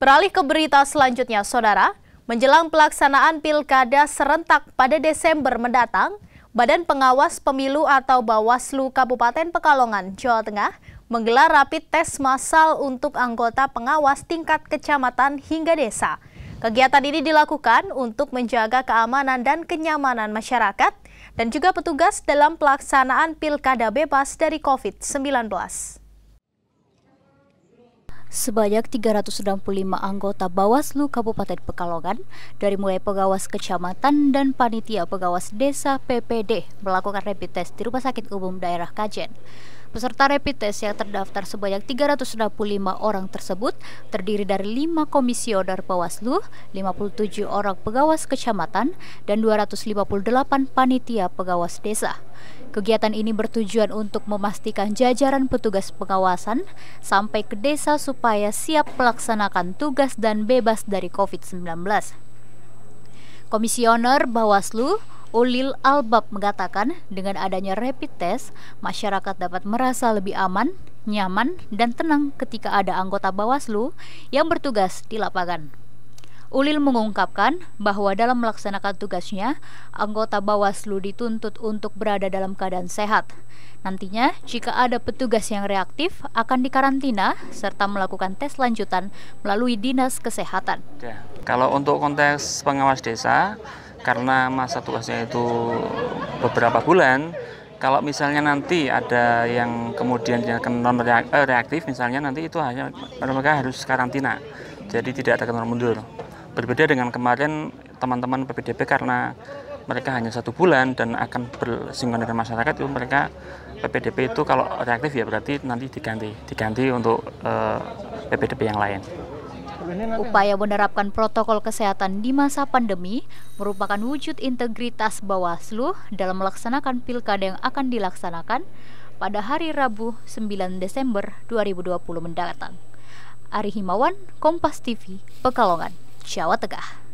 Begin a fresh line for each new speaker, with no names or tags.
Beralih ke berita selanjutnya, Saudara. Menjelang pelaksanaan pilkada serentak pada Desember mendatang, Badan Pengawas Pemilu atau Bawaslu Kabupaten Pekalongan, Jawa Tengah, menggelar rapid tes massal untuk anggota pengawas tingkat kecamatan hingga desa. Kegiatan ini dilakukan untuk menjaga keamanan dan kenyamanan masyarakat dan juga petugas dalam pelaksanaan pilkada bebas dari COVID-19.
Sebanyak 365 anggota Bawaslu Kabupaten Pekalongan dari mulai pegawas kecamatan dan panitia pegawas desa PPD melakukan rapid test di Rumah Sakit Umum Daerah Kajen. Peserta rapid test yang terdaftar sebanyak 365 orang tersebut terdiri dari 5 komisioner Bawaslu, 57 orang pegawas kecamatan, dan 258 panitia pegawas desa. Kegiatan ini bertujuan untuk memastikan jajaran petugas pengawasan sampai ke desa supaya siap melaksanakan tugas dan bebas dari COVID-19. Komisioner Bawaslu Ulil Albab mengatakan dengan adanya rapid test, masyarakat dapat merasa lebih aman, nyaman, dan tenang ketika ada anggota Bawaslu yang bertugas di lapangan. Ulil mengungkapkan bahwa dalam melaksanakan tugasnya, anggota Bawaslu dituntut untuk berada dalam keadaan sehat. Nantinya, jika ada petugas yang reaktif, akan dikarantina serta melakukan tes lanjutan melalui Dinas Kesehatan. Ya,
kalau untuk konteks pengawas desa, karena masa tugasnya itu beberapa bulan kalau misalnya nanti ada yang kemudian dinyatakan non eh, reaktif misalnya nanti itu hanya mereka harus karantina jadi tidak ada kenal mundur berbeda dengan kemarin teman-teman PPDB karena mereka hanya satu bulan dan akan bersinggungan dengan masyarakat itu mereka ppdp itu kalau reaktif ya berarti nanti diganti diganti untuk uh, eh, PPDB yang lain.
Upaya menerapkan protokol kesehatan di masa pandemi merupakan wujud integritas Bawaslu dalam melaksanakan pilkada yang akan dilaksanakan pada hari Rabu 9 Desember 2020 mendatang. Ari Himawan, Kompas TV, Pekalongan, Jawa Tengah.